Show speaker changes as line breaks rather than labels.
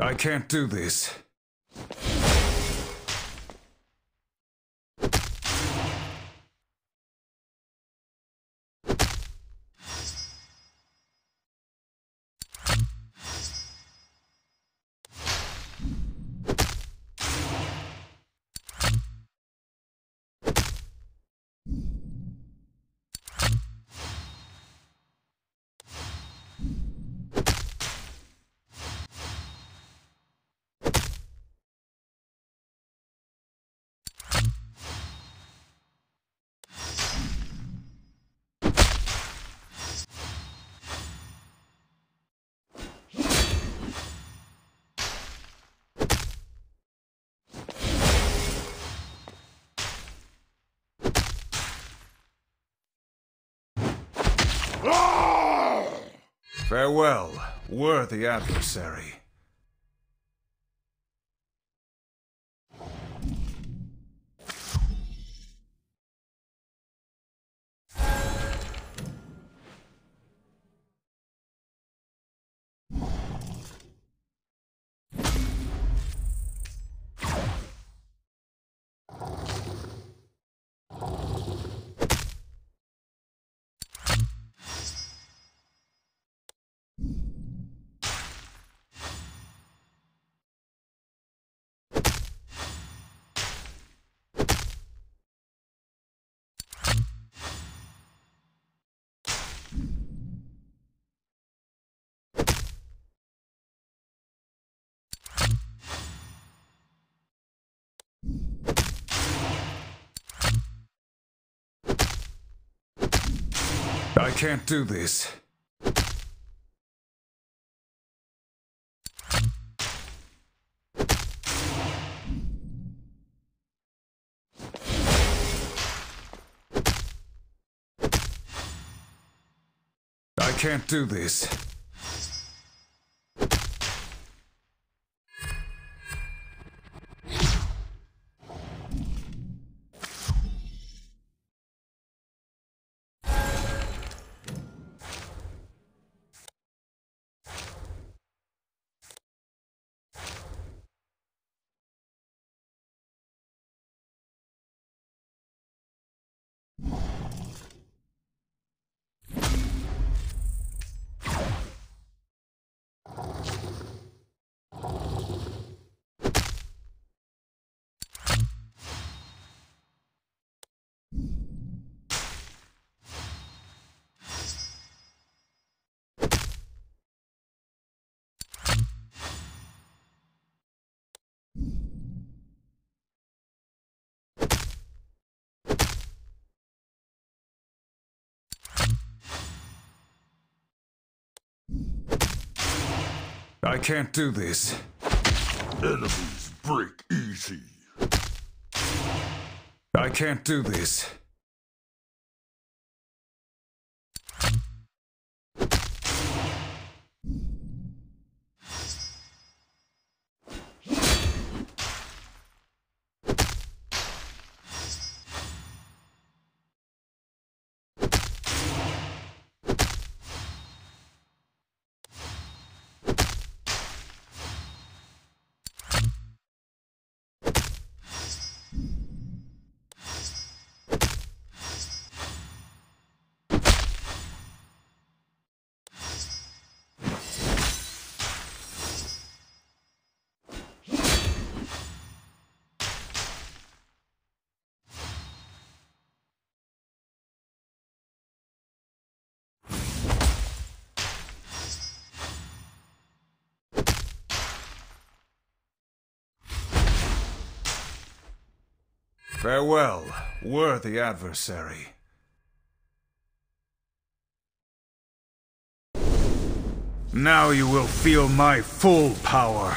I can't do this.
Farewell, worthy adversary.
I can't do this.
I can't do this. I can't do this.
Enemies break easy. I can't do this.
Farewell, worthy adversary. Now you will feel my full power.